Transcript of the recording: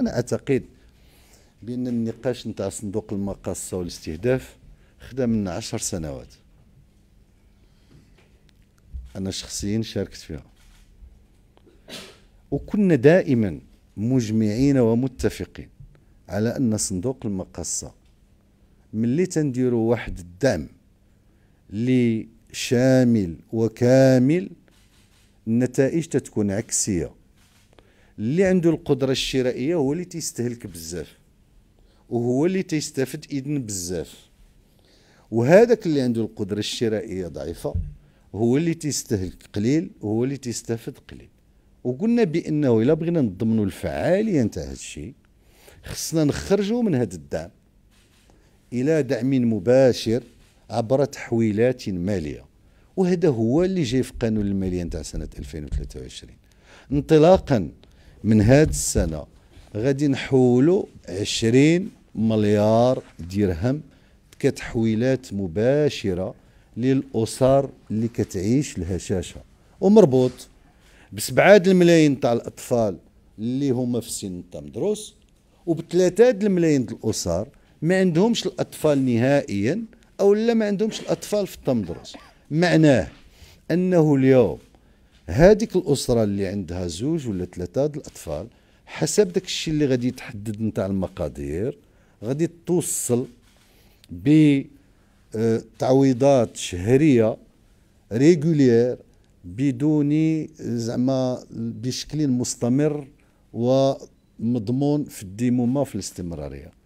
أنا أعتقد بأن النقاش نتاع صندوق المقاصة والاستهداف خدا من عشر سنوات أنا شخصيا شاركت فيها وكنا دائما مجمعين ومتفقين على أن صندوق المقاصة ملي تنديروا واحد الدعم لشامل وكامل النتائج تتكون عكسيه اللي عنده القدره الشرائيه هو اللي تيستهلك بزاف وهو اللي تيستافد اذن بزاف وهذاك اللي عنده القدره الشرائيه ضعيفه هو اللي تيستهلك قليل وهو اللي تيستافد قليل وقلنا بانه الا بغينا نضمنوا الفعاليه نتاع هذا الشيء خصنا نخرجوا من هذا الدعم الى دعم مباشر عبر تحويلات ماليه وهذا هو اللي جاي في قانون الماليه نتاع سنه 2023 انطلاقا من هاد السنه غادي نحولوا 20 مليار درهم كتحويلات مباشره للاسر اللي كتعيش الهشاشه ومربوط بسبعة الملايين تاع الاطفال اللي هما في سن التمدرس مدروس الملايين الاسر ما عندهمش الاطفال نهائيا او لا ما عندهمش الاطفال في التمدرس معناه انه اليوم هذيك الاسره اللي عندها زوج ولا ثلاثه د الاطفال حسب داك الشيء اللي غادي يتحدد نتاع المقادير غادي توصل ب آه، تعويضات شهريه ريغولير بدون زعما بشكل مستمر ومضمون في الديمومه في الاستمراريه